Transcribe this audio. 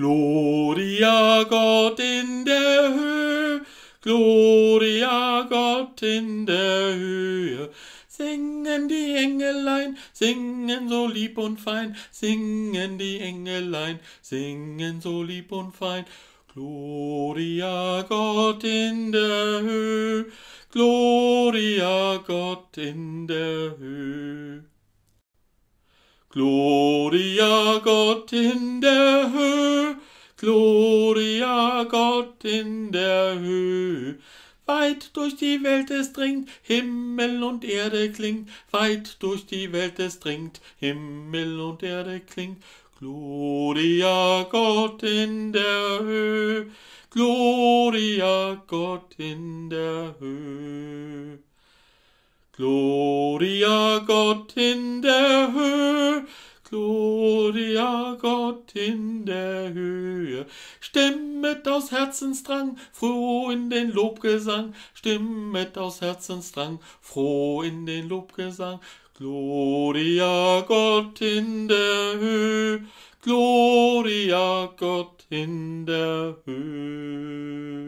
Gloria Gott in der Höhe, Gloria Gott in der Höhe. Singen die Engelein, singen so lieb und fein, singen die Engelein, singen so lieb und fein. Gloria Gott in der Höhe, Gloria Gott in der Höhe. Gloria Gott in der Höhe, Gloria Gott in der Höhe. Weit durch die Welt es dringt, Himmel und Erde klingt, weit durch die Welt es dringt, Himmel und Erde klingt. Gloria Gott in der Höhe, Gloria Gott in der Höhe. Gloria Gott in der Höhe, Gloria Gott in der Höhe. Stimmet aus Herzensdrang, froh in den Lobgesang, stimmet aus Herzensdrang, froh in den Lobgesang. Gloria Gott in der Höhe, Gloria Gott in der Höhe.